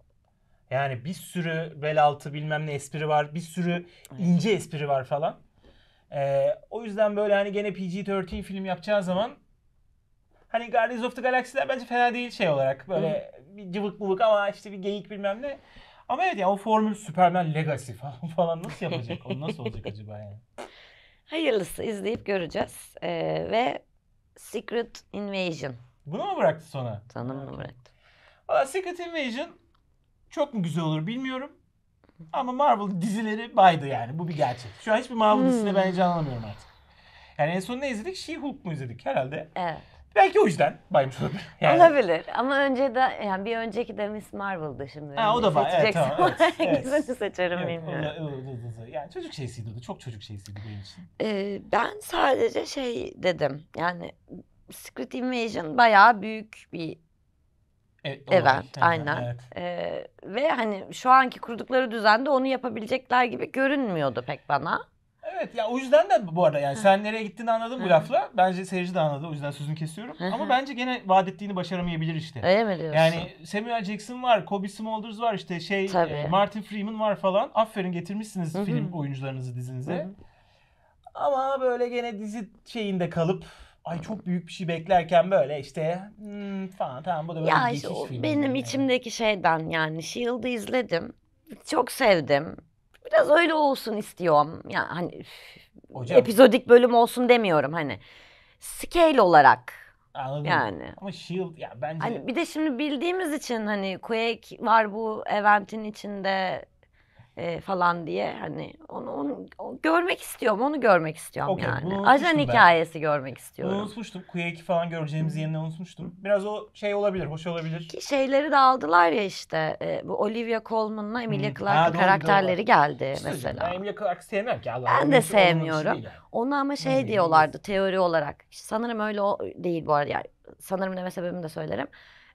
Yani bir sürü bel altı bilmem ne espri var. Bir sürü ince espri var falan. Ee, o yüzden böyle hani gene PG-13 film yapacağı zaman hani Guardians of the Galaxy'ler bence fena değil şey olarak. Böyle Hı. bir cıvık bıvık ama işte bir geyik bilmem ne. Ama evet ya yani o formül Superman Legacy falan falan nasıl yapacak? o nasıl olacak acaba yani? Hayırlısı izleyip göreceğiz. Ee, ve Secret Invasion. Bunu mu bıraktı sona? Sanırım bunu bıraktı. Valla Secret Invasion çok mu güzel olur bilmiyorum. Ama Marvel dizileri baydı yani. Bu bir gerçek. Şu an hiçbir Marvel hmm. dizisine ben heyecanlanamıyorum artık. Yani en son ne izledik? She-Hulk mu izledik herhalde? Evet. Belki o yüzden baymış olabilir. Yani. Olabilir ama önce de yani bir önceki de Miss Marvel'dı şimdi. Ha, o da var. Evet, tamam, evet, Hangisini evet. seçerim evet, bilmiyorum. O, Yani çocuk şeysiydi o da. Çok çocuk şeysiydi benim için. Ee, ben sadece şey dedim. Yani Secret Invasion bayağı büyük bir Evet, olabilir. aynen. Evet. Ee, ve hani şu anki kurdukları düzende onu yapabilecekler gibi görünmüyordu pek bana. Evet ya o yüzden de bu arada yani sen nereye gittiğini anladın bu lafla. Bence seyirci de anladı o yüzden sözünü kesiyorum. Ama bence gene vaat ettiğini başaramayabilir işte. Öyle mi diyorsun? Yani Samuel Jackson var, Kobe Smulders var işte şey e, Tabii. Martin Freeman var falan. Aferin getirmişsiniz hı film oyuncularınızı dizinize. Ama böyle gene dizi şeyinde kalıp ay çok büyük bir şey beklerken böyle işte hmm, falan tamam bu da böyle ya bir geçiş işte, Benim yani. içimdeki şeyden yani Shield'ı izledim. Çok sevdim. Biraz öyle olsun istiyorum. Yani hani Hocam. epizodik bölüm olsun demiyorum hani. Scale olarak Anladım. Yani. Ama Shield ya bence... Hani bir de şimdi bildiğimiz için hani Quake var bu eventin içinde e, falan diye hani onu, onu, onu görmek istiyorum. Onu görmek istiyorum okay, yani. Ajan hikayesi ben. görmek istiyorum. Bunu unutmuştum. Q2 falan göreceğimizi yeniden unutmuştum. Biraz o şey olabilir, hoş olabilir. Ki şeyleri de aldılar ya işte. E, bu Olivia Colman'la Emilia Clarke karakterleri doğru. geldi işte mesela. Ben Emilia Clarke sevmem ki. Allah ben de sevmiyorum. Yani. Onu ama şey hmm. diyorlardı teori olarak. Sanırım öyle o, değil bu arada. Yani sanırım deme sebebimi de söylerim.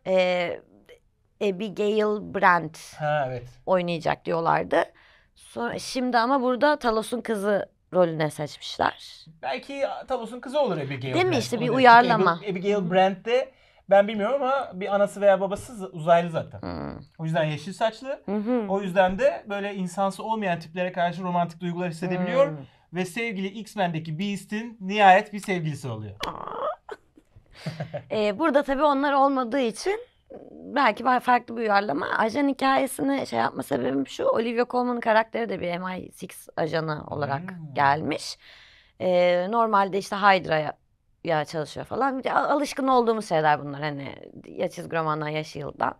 Ee, Abigail Brandt ha, evet. oynayacak diyorlardı. Sonra, şimdi ama burada Talos'un kızı rolüne seçmişler. Belki Talos'un kızı olur Abigail Değil Brandt. mi işte bir diyorsun. uyarlama. Abigail, Abigail Brandt de ben bilmiyorum ama bir anası veya babası uzaylı zaten. Hmm. O yüzden yeşil saçlı. Hmm. O yüzden de böyle insansı olmayan tiplere karşı romantik duygular hissedebiliyor. Hmm. Ve sevgili X-Men'deki Beast'in nihayet bir sevgilisi oluyor. ee, burada tabii onlar olmadığı için belki farklı bir uyarlama. Ajan hikayesini şey yapma sebebim şu. Olivia Colman'ın karakteri de bir MI6 ajanı olarak hmm. gelmiş. Ee, normalde işte Hydra'ya ya çalışıyor falan. Alışkın olduğumuz şeyler bunlar hani ya çizgi romandan ya Shield'dan.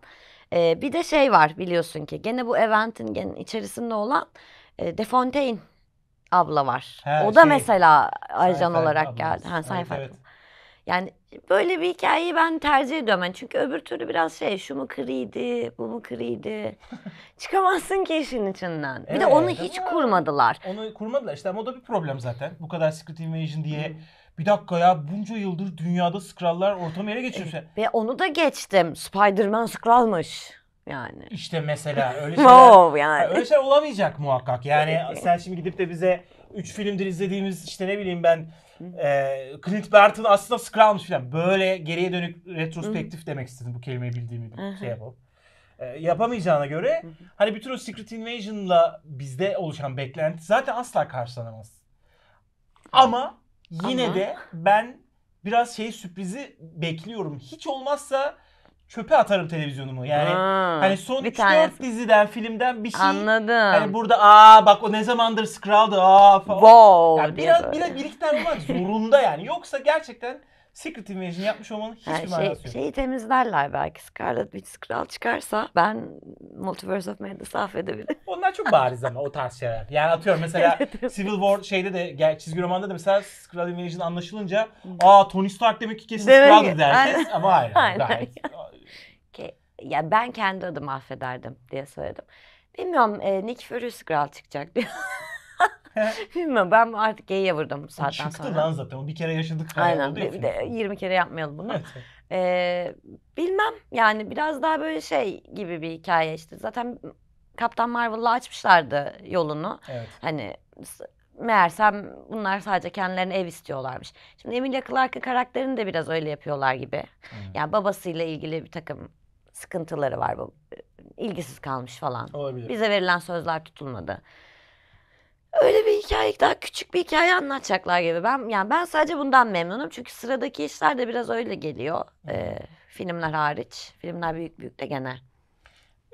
Ee, bir de şey var biliyorsun ki gene bu eventin gene içerisinde olan e, Defontaine abla var. He, o da şey, mesela ajan olarak geldi. Ha, sayfa. Evet, evet. Yani Böyle bir hikayeyi ben tercih ediyorum. Yani çünkü öbür türlü biraz şey şu mu kırıydı, bu mu kırıydı. Çıkamazsın ki işin içinden. Evet, bir de onu hiç kurmadılar. Onu kurmadılar. işte ama o da bir problem zaten. Bu kadar Secret Invasion diye hmm. Bir dakika ya bunca yıldır dünyada skrallar ortamı yere geçiyor. E, ve onu da geçtim. Spider-Man Skrall'mış yani. İşte mesela öyle şeyler, wow, yani. öyle şeyler olamayacak muhakkak. Yani sen şimdi gidip de bize 3 filmdir izlediğimiz işte ne bileyim ben e, Clint Barton aslında Scrums falan. Böyle geriye dönük retrospektif demek istedim bu kelimeyi bildiğimi bir şey yapalım. E, yapamayacağına göre hani bütün o Secret Invasion'la bizde oluşan beklenti zaten asla karşılanamaz. Ama yine Ama... de ben biraz şey sürprizi bekliyorum. Hiç olmazsa çöpe atarım televizyonumu. Yani ha, hani son 3-4 diziden, filmden bir şey. Anladım. Hani burada aa bak o ne zamandır Skrall'dı aa falan. yani biraz, biraz bir iki tane bulmak zorunda yani. Yoksa gerçekten Secret Invasion yapmış olmanın hiçbir yani şey, yok. Şeyi temizlerler belki. Scarlet Witch Skrull çıkarsa ben Multiverse of Madness affedebilirim. Onlar çok bariz ama o tarz şeyler. Yani atıyorum mesela Civil War şeyde de çizgi romanda da mesela Skrull Invasion anlaşılınca aa Tony Stark demek ki kesin Skrull'dır dersiniz ama hayır. Aynen. Gayet ya ben kendi adımı affederdim diye söyledim. Bilmiyorum e, Nick Fury Skrull çıkacak diye. Bilmiyorum ben artık geyiğe vurdum bu saatten Çıktı sonra. Çıktı lan zaten o bir kere yaşadık. Aynen bir, bir de 20 kere yapmayalım bunu. Evet. Ee, bilmem yani biraz daha böyle şey gibi bir hikaye işte. Zaten Kaptan Marvel'la açmışlardı yolunu. Evet. Hani meğersem bunlar sadece kendilerine ev istiyorlarmış. Şimdi Emilia Clarke karakterini de biraz öyle yapıyorlar gibi. Hmm. Yani babasıyla ilgili bir takım sıkıntıları var bu. ilgisiz kalmış falan. Olabilir. Bize verilen sözler tutulmadı. Öyle bir hikaye daha küçük bir hikaye anlatacaklar gibi. Ben yani ben sadece bundan memnunum. Çünkü sıradaki işler de biraz öyle geliyor. Ee, filmler hariç. Filmler büyük büyük de genel.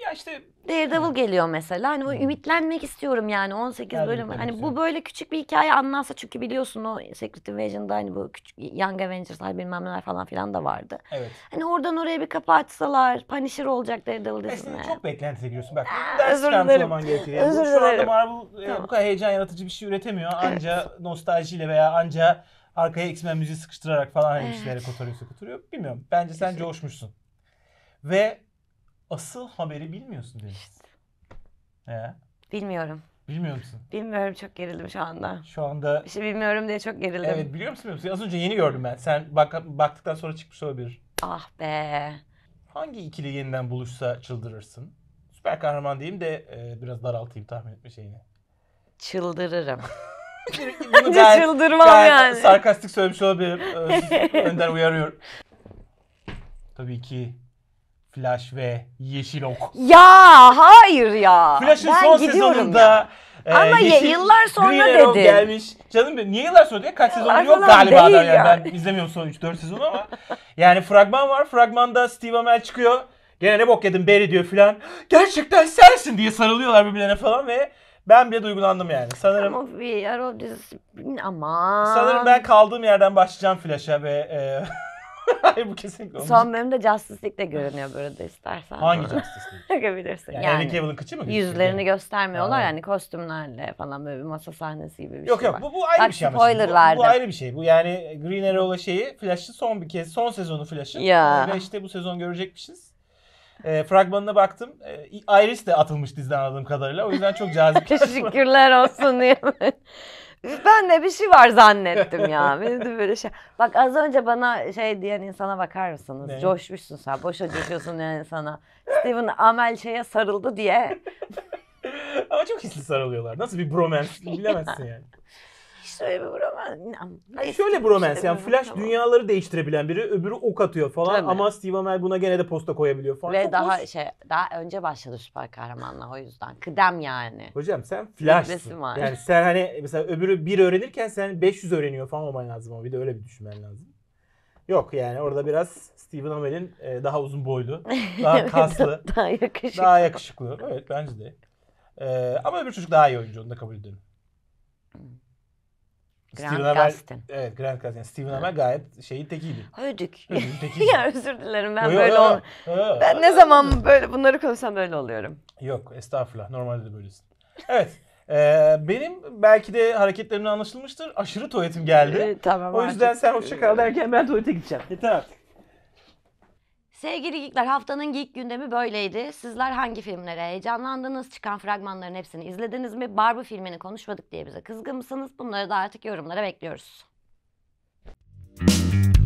Ya işte Daredevil geliyor mesela. Hani böyle hmm. ümitlenmek istiyorum yani 18 Her bölüm. Hani bu böyle küçük bir hikaye anlatsa çünkü biliyorsun o Secret Invasion'da hani bu küçük Young Avengers'lar bilmem neler falan filan da vardı. Evet. Hani oradan oraya bir kapı açsalar Punisher olacak Daredevil dizisine. çok beklentiye giriyorsun bak. Aa, ah, özür dilerim. Yani bu Özür şu anda dilerim. Marvel e, bu kadar heyecan yaratıcı bir şey üretemiyor. Anca nostaljiyle veya anca arkaya X-Men müziği sıkıştırarak falan hani eh. bir şeyleri kotarıyorsa sıkıtırıyor. Bilmiyorum. Bence sen coşmuşsun. Ve asıl haberi bilmiyorsun Deniz. İşte. He? Bilmiyorum. Bilmiyor musun? Bilmiyorum çok gerildim şu anda. Şu anda... Bir bilmiyorum diye çok gerildim. Evet biliyor musun? Bilmiyor musun? Az önce yeni gördüm ben. Sen bak, baktıktan sonra çıkmış olabilir. Ah be. Hangi ikili yeniden buluşsa çıldırırsın? Süper kahraman diyeyim de e, biraz daraltayım tahmin etme şeyini. Çıldırırım. Bunu ben, çıldırmam ben yani. sarkastik söylemiş olabilirim. Önder uyarıyorum. Tabii ki Flash ve Yeşil Ok. Ya hayır ya. Flash'ın ben son sezonunda ya. E, Ama yeşil, yıllar sonra dedi. Arrow gelmiş. Canım benim niye yıllar sonra diye Kaç sezonu yok galiba da yani. Ben izlemiyorum son 3-4 sezonu ama. yani fragman var. Fragmanda Steve Amell çıkıyor. Gene ne bok yedin Barry diyor filan. Gerçekten sensin diye sarılıyorlar birbirlerine falan ve ben bile duygulandım yani. Sanırım Ama Arrow Sanırım ben kaldığım yerden başlayacağım Flash'a ve e, Hayır bu kesinlikle olmaz. Son bölümde Justice League'de görünüyor burada istersen. Hangi Justice League? Bakabilirsin. Yani, yani Henry Cavill'ın kıçı mı? gözüküyor? Yüzlerini göstermiyorlar yani kostümlerle falan böyle bir masa sahnesi gibi bir Yok şey yok var. bu, bu ayrı Bak, bir şey ama. şimdi. spoiler Bu- Bu, ayrı bir şey. Bu yani Green Arrow'la şeyi Flash'ı son bir kez son sezonu Flash'ın. Ya. Ve işte bu sezon görecekmişiz. Ee, fragmanına baktım. Ee, Iris de atılmış diziden anladığım kadarıyla. O yüzden çok cazip. Teşekkürler olsun diye ben de bir şey var zannettim ya. Benim de böyle şey. Bak az önce bana şey diyen insana bakar mısınız? Ne? Coşmuşsun sen. Boşa coşuyorsun yani sana. Steven Amel şeye sarıldı diye. Ama çok hisli sarılıyorlar. Nasıl bir bromance bilemezsin yani. Şey şöyle bir romans. Hayır, şey şöyle bir yani Flash tamam. dünyaları değiştirebilen biri öbürü ok atıyor falan Tabii. ama Steve Amell buna gene de posta koyabiliyor falan. Ve Çok daha hoş. şey daha önce başladı süper kahramanla o yüzden kıdem yani. Hocam sen Flash'sın. Yani sen hani mesela öbürü bir öğrenirken sen 500 öğreniyor falan olman lazım ama bir de öyle bir düşünmen lazım. Yok yani orada biraz Steven Amell'in e, daha uzun boylu, daha kaslı, daha yakışıklı. Daha yakışıklı. Evet bence de. E, ama öbür çocuk daha iyi oyuncu onu da kabul ediyorum. Hmm. Grant Gustin. evet Grant Gustin. Steven Amell gayet şeyin tekiydi. Hödük. tekiydi. ya özür dilerim ben yo, böyle yo, Ben ne zaman böyle bunları konuşsam böyle oluyorum. Yok estağfurullah normalde de böylesin. Evet. Ee, benim belki de hareketlerimden anlaşılmıştır. Aşırı tuvaletim geldi. Ee, tamam, o yüzden artık. sen hoşça kal e, derken ben tuvalete gideceğim. Yeter artık. Sevgili Geekler haftanın Geek gündemi böyleydi. Sizler hangi filmlere heyecanlandınız? Çıkan fragmanların hepsini izlediniz mi? Barbie filmini konuşmadık diye bize kızgın mısınız? Bunları da artık yorumlara bekliyoruz. Müzik